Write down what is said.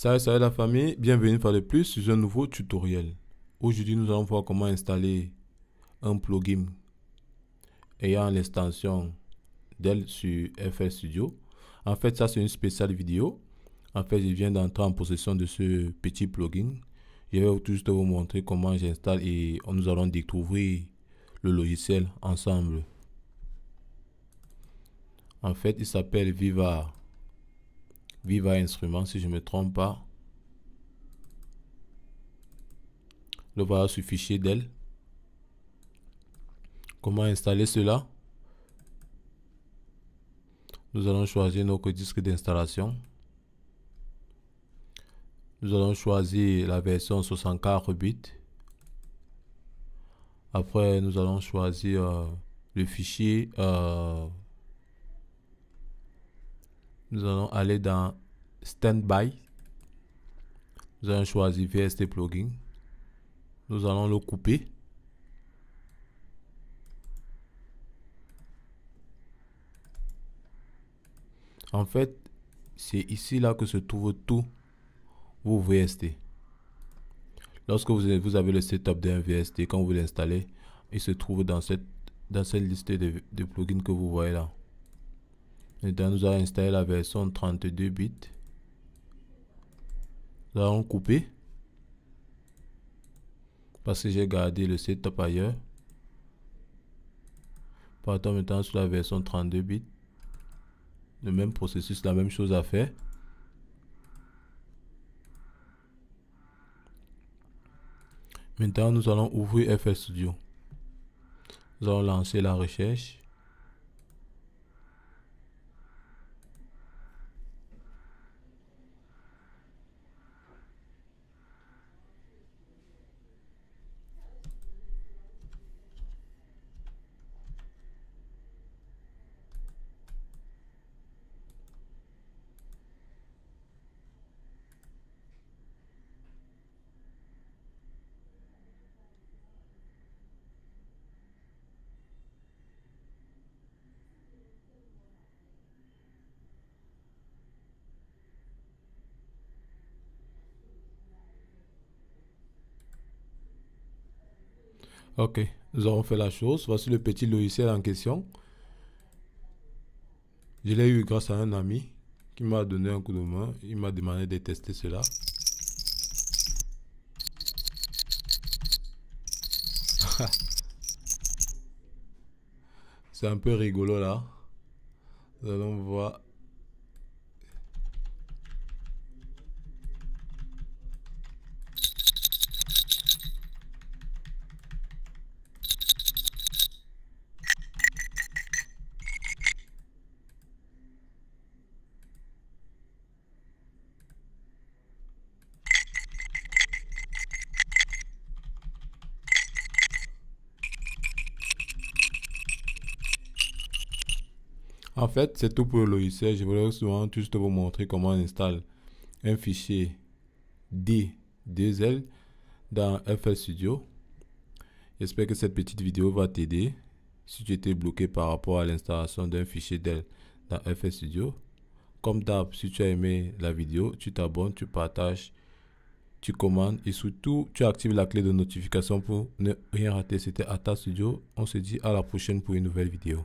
Salut, salut la famille, bienvenue une fois de plus sur un nouveau tutoriel. Aujourd'hui, nous allons voir comment installer un plugin ayant l'extension Dell sur FS Studio. En fait, ça c'est une spéciale vidéo. En fait, je viens d'entrer en possession de ce petit plugin. Je vais juste vous montrer comment j'installe et nous allons découvrir le logiciel ensemble. En fait, il s'appelle Viva Viva Instrument, si je me trompe pas. Le voilà ce fichier d'elle Comment installer cela Nous allons choisir notre disque d'installation. Nous allons choisir la version 64 bits. Après, nous allons choisir euh, le fichier euh, nous allons aller dans Standby. Nous allons choisir VST Plugin. Nous allons le couper. En fait, c'est ici là que se trouve tout vos VST. Lorsque vous avez, le setup d'un VST, quand vous l'installez, il se trouve dans cette, dans cette liste de plugins que vous voyez là. Maintenant, nous allons installer la version 32 bits. Nous allons couper. Parce que j'ai gardé le setup ailleurs. Partons maintenant sur la version 32 bits. Le même processus, la même chose à faire. Maintenant, nous allons ouvrir FS Studio. Nous allons lancer la recherche. Ok, nous avons fait la chose. Voici le petit logiciel en question. Je l'ai eu grâce à un ami qui m'a donné un coup de main. Il m'a demandé de tester cela. C'est un peu rigolo là. Nous allons voir En fait, c'est tout pour le logiciel. Je voulais souvent juste vous montrer comment on installe un fichier D, l dans FL Studio. J'espère que cette petite vidéo va t'aider. Si tu étais bloqué par rapport à l'installation d'un fichier DEL dans FS Studio, comme d'hab, si tu as aimé la vidéo, tu t'abonnes, tu partages, tu commandes et surtout, tu actives la clé de notification pour ne rien rater. C'était Atta Studio. On se dit à la prochaine pour une nouvelle vidéo.